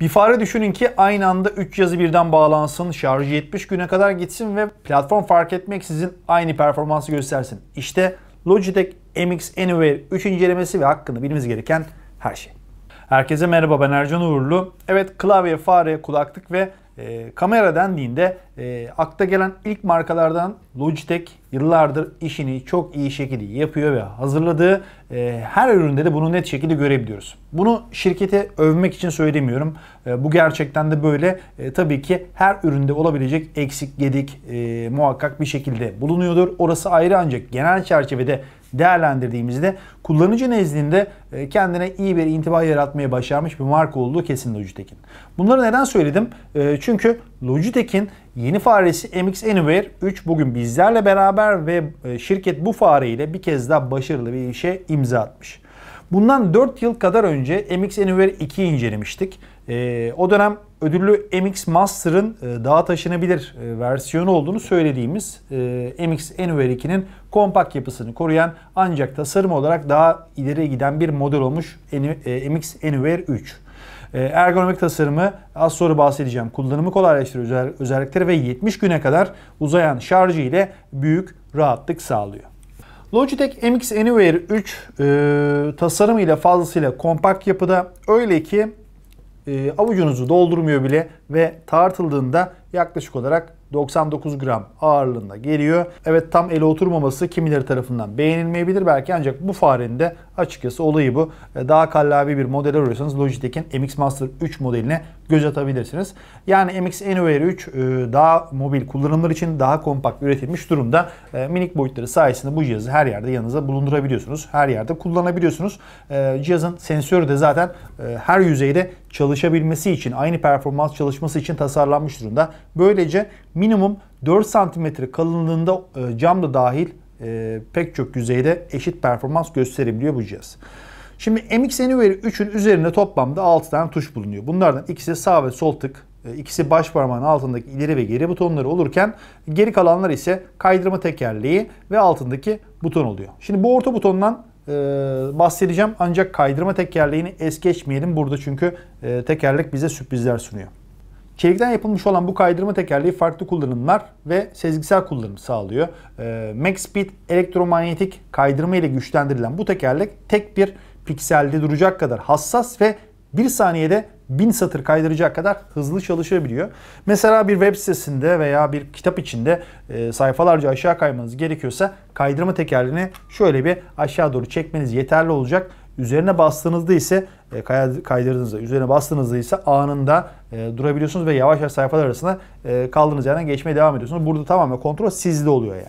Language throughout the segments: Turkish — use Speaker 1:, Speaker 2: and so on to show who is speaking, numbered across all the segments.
Speaker 1: Bir fare düşünün ki aynı anda 3 yazı birden bağlansın, şarjı 70 güne kadar gitsin ve platform fark etmeksizin aynı performansı göstersin. İşte Logitech MX Anywhere 3 incelemesi ve hakkında bilmemiz gereken her şey. Herkese merhaba ben Ercan Uğurlu. Evet klavye, fare, kulaklık ve e, kamera dendiğinde e, akta gelen ilk markalardan Logitech yıllardır işini çok iyi şekilde yapıyor ve hazırladığı e, her üründe de bunu net şekilde görebiliyoruz. Bunu şirkete övmek için söylemiyorum. E, bu gerçekten de böyle. E, tabii ki her üründe olabilecek eksik, gedik e, muhakkak bir şekilde bulunuyordur. Orası ayrı ancak genel çerçevede değerlendirdiğimizde kullanıcı nezdinde e, kendine iyi bir intiba yaratmaya başarmış bir marka olduğu kesin Logitech'in. Bunları neden söyledim? E, çünkü Logitech'in yeni faresi MX Anywhere 3 bugün bizlerle beraber ve e, şirket bu fareyle bir kez daha başarılı bir işe imza atmış. Bundan 4 yıl kadar önce MX Anywhere 2'yi incelemiştik ee, o dönem ödüllü MX Master'ın e, daha taşınabilir e, versiyonu olduğunu söylediğimiz e, MX Anywhere 2'nin kompakt yapısını koruyan ancak tasarım olarak daha ileri giden bir model olmuş MX Anywhere 3. ergonomik tasarımı az sonra bahsedeceğim. Kullanımı kolaylaştırıyor özellikleri ve 70 güne kadar uzayan şarjı ile büyük rahatlık sağlıyor. Logitech MX Anywhere 3 e, tasarımıyla fazlasıyla kompakt yapıda öyle ki ee, avucunuzu doldurmuyor bile ve tartıldığında yaklaşık olarak 99 gram ağırlığında geliyor. Evet tam ele oturmaması kimileri tarafından beğenilmeyebilir belki ancak bu farenin de açıkçası olayı bu. E, daha kallavi bir model arıyorsanız Logitech'in MX Master 3 modeline göz atabilirsiniz. Yani MX Anywhere 3 daha mobil kullanımlar için daha kompakt üretilmiş durumda. E, minik boyutları sayesinde bu cihazı her yerde yanınıza bulundurabiliyorsunuz. Her yerde kullanabiliyorsunuz. E, cihazın sensörü de zaten her yüzeyde çalışabilmesi için, aynı performans çalışması için tasarlanmış durumda. Böylece minimum 4 cm kalınlığında e, cam da dahil e, pek çok yüzeyde eşit performans gösterebiliyor bu cihaz. Şimdi MX Anywhere 3'ün üzerinde toplamda 6 tane tuş bulunuyor. Bunlardan ikisi sağ ve sol tık, e, ikisi baş parmağın altındaki ileri ve geri butonları olurken geri kalanlar ise kaydırma tekerleği ve altındaki buton oluyor. Şimdi bu orta butondan bahsedeceğim ancak kaydırma tekerleğini es geçmeyelim burada çünkü tekerlek bize sürprizler sunuyor. Çelikten yapılmış olan bu kaydırma tekerleği farklı kullanımlar ve sezgisel kullanım sağlıyor. E, Max Speed elektromanyetik kaydırma ile güçlendirilen bu tekerlek tek bir pikselde duracak kadar hassas ve bir saniyede bin satır kaydıracak kadar hızlı çalışabiliyor. Mesela bir web sitesinde veya bir kitap içinde e, sayfalarca aşağı kaymanız gerekiyorsa kaydırma tekerleğini şöyle bir aşağı doğru çekmeniz yeterli olacak. Üzerine bastığınızda ise e, kaydırdığınızda üzerine bastığınızda ise anında e, durabiliyorsunuz ve yavaş yavaş sayfalar arasında e, kaldığınız yerden geçmeye devam ediyorsunuz. Burada tamamen kontrol sizde oluyor yani.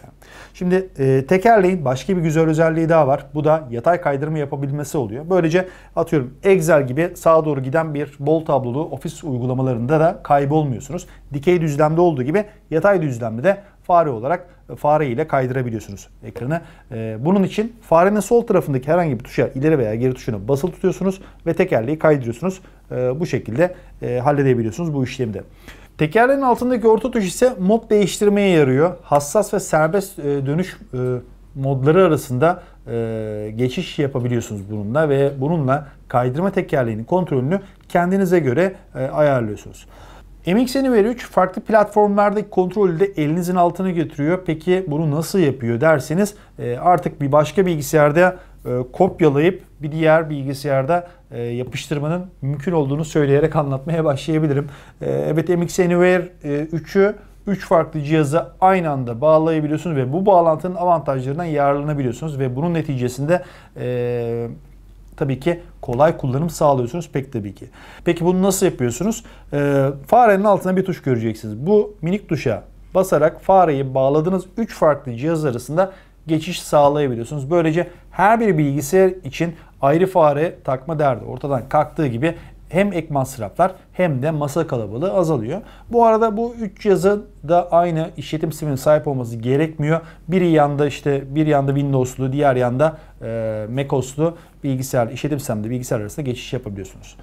Speaker 1: Şimdi e, tekerleğin başka bir güzel özelliği daha var. Bu da yatay kaydırma yapabilmesi oluyor. Böylece atıyorum Excel gibi sağa doğru giden bir bol tablolu ofis uygulamalarında da kaybolmuyorsunuz. Dikey düzlemde olduğu gibi yatay düzlemde de fare olarak e, fare ile kaydırabiliyorsunuz ekranı. E, bunun için farenin sol tarafındaki herhangi bir tuşa ileri veya geri tuşuna basılı tutuyorsunuz ve tekerleği kaydırıyorsunuz. E, bu şekilde halledebiliyorsunuz bu işlemde. Tekerlerin altındaki orta tuş ise mod değiştirmeye yarıyor. Hassas ve serbest dönüş modları arasında geçiş yapabiliyorsunuz bununla ve bununla kaydırma tekerleğinin kontrolünü kendinize göre ayarlıyorsunuz. MX Anywhere 3 farklı platformlardaki kontrolü de elinizin altına getiriyor. Peki bunu nasıl yapıyor derseniz e, artık bir başka bilgisayarda e, kopyalayıp bir diğer bilgisayarda e, yapıştırmanın mümkün olduğunu söyleyerek anlatmaya başlayabilirim. Evet MX Anywhere 3'ü 3 farklı cihaza aynı anda bağlayabiliyorsunuz ve bu bağlantının avantajlarından yararlanabiliyorsunuz ve bunun neticesinde tabii ki kolay kullanım sağlıyorsunuz pek tabii ki. Peki bunu nasıl yapıyorsunuz? Ee, farenin altına bir tuş göreceksiniz. Bu minik tuşa basarak fareyi bağladığınız 3 farklı cihaz arasında geçiş sağlayabiliyorsunuz. Böylece her bir bilgisayar için ayrı fare takma derdi ortadan kalktığı gibi hem ek masraflar hem de masa kalabalığı azalıyor. Bu arada bu üç yazın da aynı işletim sistemine sahip olması gerekmiyor. Biri yanda işte bir yanda Windows'lu, diğer yanda e, MacOS'lu bilgisayar işletim sisteminde bilgisayar arasında geçiş yapabiliyorsunuz.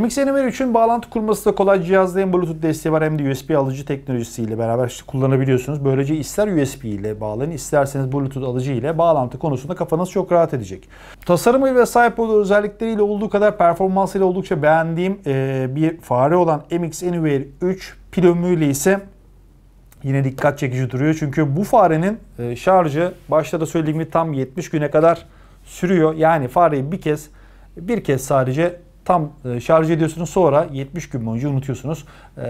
Speaker 1: MXNMR 3'ün bağlantı kurması da kolay. Cihazda hem Bluetooth desteği var hem de USB alıcı teknolojisiyle beraber işte kullanabiliyorsunuz. Böylece ister USB ile bağlayın isterseniz Bluetooth alıcı ile bağlantı konusunda kafanız çok rahat edecek. Tasarımı ve sahip olduğu özellikleriyle olduğu kadar performansıyla oldukça beğendiğim e, bir fare olan MX Anywhere 3 pil ömrüyle ise yine dikkat çekici duruyor. Çünkü bu farenin e, şarjı başta da söylediğim gibi tam 70 güne kadar sürüyor. Yani fareyi bir kez bir kez sadece tam e, şarj ediyorsunuz sonra 70 gün boyunca unutuyorsunuz. E,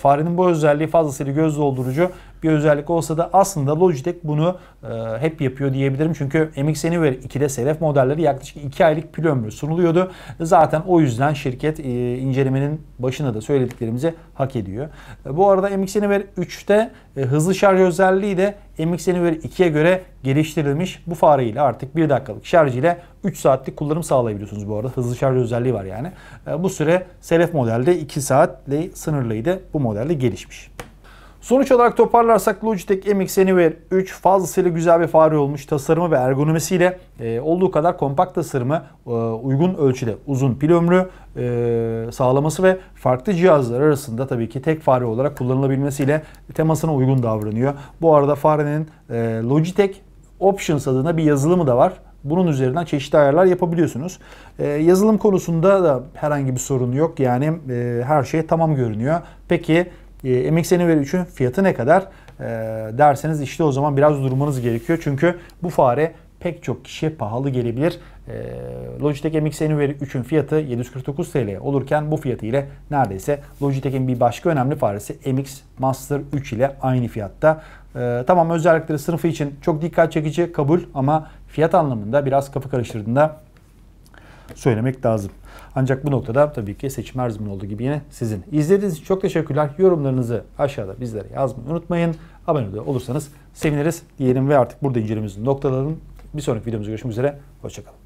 Speaker 1: farenin bu özelliği fazlasıyla göz doldurucu bir özellik olsa da aslında Logitech bunu e, hep yapıyor diyebilirim. Çünkü MX Anywhere 2'de SRF modelleri yaklaşık 2 aylık pil ömrü sunuluyordu. Zaten o yüzden şirket incelemenin başına da söylediklerimizi hak ediyor. bu arada MX Anywhere 3'te e, hızlı şarj özelliği de MX Anywhere 2'ye göre geliştirilmiş. Bu fareyle artık 1 dakikalık şarj ile 3 saatlik kullanım sağlayabiliyorsunuz bu arada. Hızlı şarj özelliği var yani. E, bu süre Selef modelde 2 saatle sınırlıydı. Bu modelde gelişmiş. Sonuç olarak toparlarsak Logitech MX Anywhere 3 fazlasıyla güzel bir fare olmuş. Tasarımı ve ergonomisiyle e, olduğu kadar kompakt tasarımı, e, uygun ölçüde uzun pil ömrü e, sağlaması ve farklı cihazlar arasında tabii ki tek fare olarak kullanılabilmesiyle temasına uygun davranıyor. Bu arada farenin e, Logitech Options adına bir yazılımı da var. Bunun üzerinden çeşitli ayarlar yapabiliyorsunuz. E, yazılım konusunda da herhangi bir sorun yok. Yani e, her şey tamam görünüyor. Peki e, ee, MXN'in veri 3'ün fiyatı ne kadar e, derseniz işte o zaman biraz durmanız gerekiyor. Çünkü bu fare pek çok kişiye pahalı gelebilir. E, Logitech MX Anniversary 3'ün fiyatı 749 TL olurken bu fiyatı ile neredeyse Logitech'in bir başka önemli faresi MX Master 3 ile aynı fiyatta. E, tamam özellikleri sınıfı için çok dikkat çekici kabul ama fiyat anlamında biraz kafa karıştırdığında söylemek lazım. Ancak bu noktada tabii ki seçim her zaman olduğu gibi yine sizin. İzlediğiniz için çok teşekkürler. Yorumlarınızı aşağıda bizlere yazmayı unutmayın. Abone olursanız seviniriz diyelim ve artık burada incelememizi noktalayalım Bir sonraki videomuzda görüşmek üzere. Hoşçakalın.